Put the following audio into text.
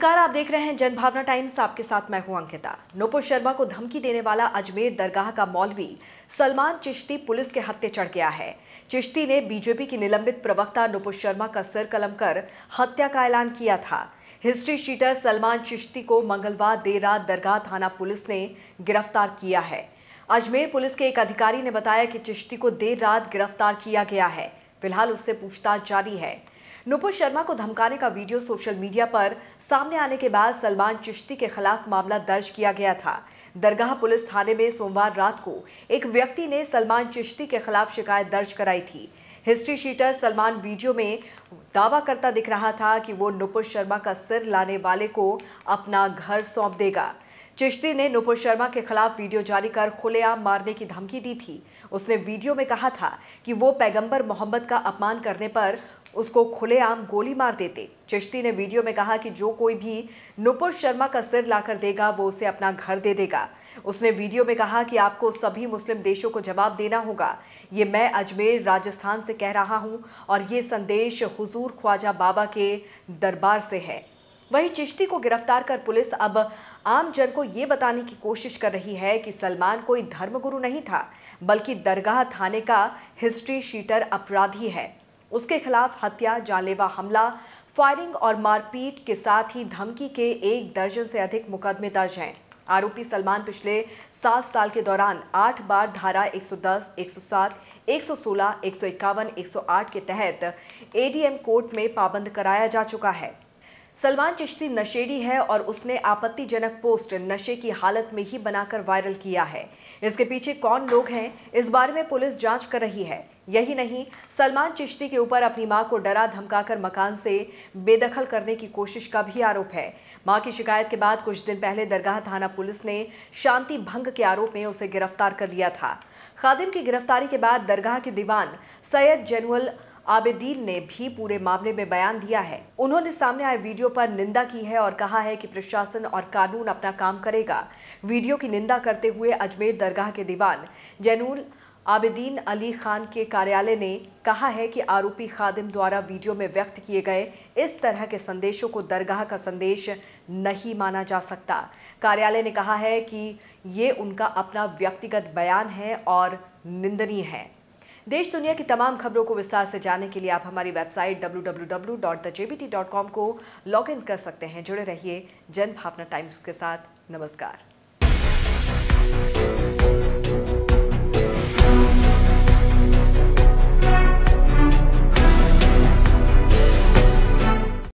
नमस्कार आप देख रहे हैं जनभावना टाइम्स आपके साथ मैं हूं अंकिता नोपुर शर्मा को धमकी देने वाला अजमेर दरगाह का मौलवी सलमान चिश्ती पुलिस के हत्थे चढ़ गया है चिश्ती ने बीजेपी की निलंबित प्रवक्ता नोपुर शर्मा का सर कलम कर हत्या का ऐलान किया था हिस्ट्री शीटर सलमान चिश्ती को मंगलवार देर रात दरगाह थाना पुलिस ने गिरफ्तार किया है अजमेर पुलिस के एक अधिकारी ने बताया कि चिश्ती को देर रात गिरफ्तार किया गया है फिलहाल उससे पूछताछ जारी है नुपुर शर्मा को धमकाने का वीडियो सोशल मीडिया पर सामने आने के बाद सलमान चिश्ती के खिलाफ मामला दर्ज किया गया था दरगाह पुलिस थाने में सोमवार रात को एक व्यक्ति ने सलमान चिश्ती के खिलाफ शिकायत दर्ज कराई थी हिस्ट्री शीटर सलमान वीडियो में दावा करता दिख रहा था कि वो नुपुर शर्मा का सिर लाने वाले को अपना घर सौंप देगा चिश्ती ने नुपुर शर्मा के खिलाफ वीडियो जारी कर खुलेआम मारने की धमकी दी थी उसने वीडियो में कहा था कि वो पैगंबर मोहम्मद का अपमान करने पर उसको खुलेआम गोली मार देते चिश्ती ने वीडियो में कहा कि जो कोई भी नुपुर शर्मा का सिर लाकर देगा वो उसे अपना घर दे देगा उसने वीडियो में कहा कि आपको सभी मुस्लिम देशों को जवाब देना होगा ये मैं अजमेर राजस्थान से कह रहा हूँ और ये संदेश हुजूर ख्वाजा बाबा के दरबार से है वहीं चिश्ती को गिरफ्तार कर पुलिस अब आम जन को ये बताने की कोशिश कर रही है कि सलमान कोई धर्मगुरु नहीं था बल्कि दरगाह थाने का हिस्ट्री शीटर अपराधी है उसके खिलाफ हत्या जानलेवा हमला फायरिंग और मारपीट के साथ ही धमकी के एक दर्जन से अधिक मुकदमे दर्ज हैं आरोपी सलमान पिछले सात साल के दौरान आठ बार धारा 110, 107, 116, 151, 108 के तहत एडीएम कोर्ट में पाबंद कराया जा चुका है सलमान चिश्ती नशेड़ी है और उसने आपत्तिजनक पोस्ट नशे की हालत में ही बनाकर वायरल किया है इसके पीछे कौन लोग हैं इस बारे में पुलिस जांच कर रही है यही नहीं सलमान चिश्ती के ऊपर अपनी मां को डरा धमकाकर मकान से बेदखल करने की कोशिश का भी आरोप है मां की शिकायत के बाद कुछ दिन पहले दरगाह थाना पुलिस ने शांति भंग के आरोप में उसे गिरफ्तार कर लिया था खादिम की गिरफ्तारी के बाद दरगाह के दीवान सैयद जनरल आबिदीन ने भी पूरे मामले में बयान दिया है उन्होंने सामने आए वीडियो पर निंदा की है और कहा है कि प्रशासन और कानून अपना काम करेगा वीडियो की निंदा करते हुए अजमेर दरगाह के दीवान जैनुल आबिदीन अली खान के कार्यालय ने कहा है कि आरोपी खादिम द्वारा वीडियो में व्यक्त किए गए इस तरह के संदेशों को दरगाह का संदेश नहीं माना जा सकता कार्यालय ने कहा है कि ये उनका अपना व्यक्तिगत बयान है और निंदनीय है देश दुनिया की तमाम खबरों को विस्तार से जानने के लिए आप हमारी वेबसाइट डब्ल्यू को लॉग इन कर सकते हैं जुड़े रहिए जन भावना टाइम्स के साथ नमस्कार